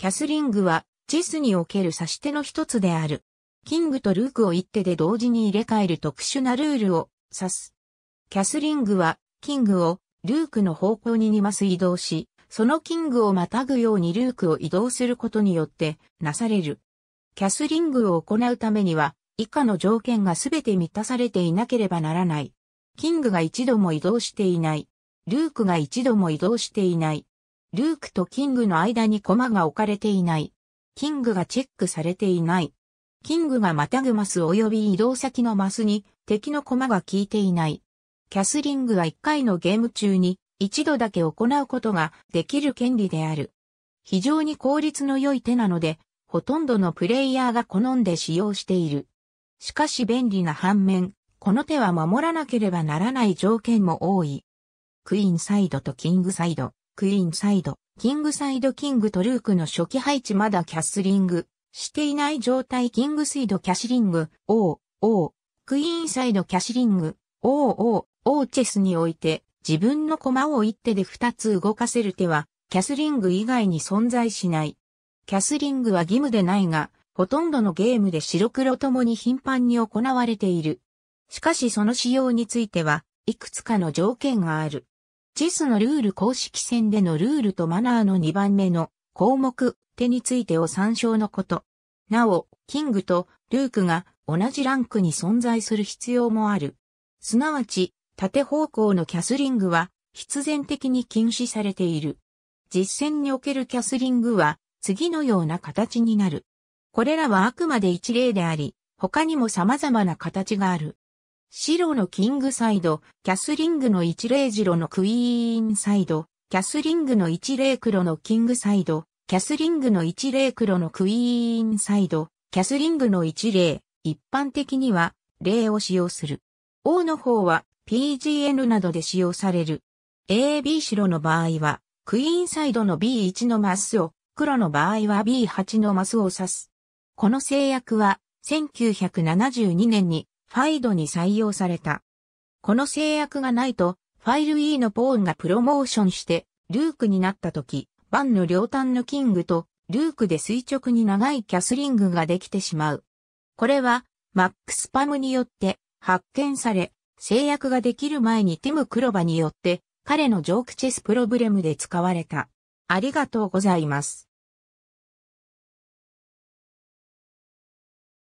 キャスリングは、チェスにおける指し手の一つである。キングとルークを一手で同時に入れ替える特殊なルールを指す。キャスリングは、キングをルークの方向に2マス移動し、そのキングをまたぐようにルークを移動することによってなされる。キャスリングを行うためには、以下の条件がすべて満たされていなければならない。キングが一度も移動していない。ルークが一度も移動していない。ルークとキングの間に駒が置かれていない。キングがチェックされていない。キングがまたぐマス及び移動先のマスに敵の駒が効いていない。キャスリングは1回のゲーム中に一度だけ行うことができる権利である。非常に効率の良い手なので、ほとんどのプレイヤーが好んで使用している。しかし便利な反面、この手は守らなければならない条件も多い。クイーンサイドとキングサイド。クイーンサイド、キングサイドキングとルークの初期配置まだキャスリング、していない状態キングスイドキャシリング、おうクイーンサイドキャシリング、うオーチェスにおいて、自分の駒を一手で二つ動かせる手は、キャスリング以外に存在しない。キャスリングは義務でないが、ほとんどのゲームで白黒ともに頻繁に行われている。しかしその使用については、いくつかの条件がある。チェスのルール公式戦でのルールとマナーの2番目の項目、手についてを参照のこと。なお、キングとルークが同じランクに存在する必要もある。すなわち、縦方向のキャスリングは必然的に禁止されている。実践におけるキャスリングは次のような形になる。これらはあくまで一例であり、他にも様々な形がある。白のキングサイド、キャスリングの一例白のクイーンサイド、キャスリングの一例黒のキングサイド、キャスリングの一例黒のクイーンサイド、キャスリングの一例、一般的には、例を使用する。王の方は、PGN などで使用される。AB 白の場合は、クイーンサイドの B1 のマスを、黒の場合は B8 のマスを指す。この制約は、1972年にファイドに採用された。この制約がないと、ファイル E のポーンがプロモーションして、ルークになった時、バンの両端のキングと、ルークで垂直に長いキャスリングができてしまう。これは、マックスパムによって発見され、制約ができる前にティム・クロバによって、彼のジョークチェスプロブレムで使われた。ありがとうございます。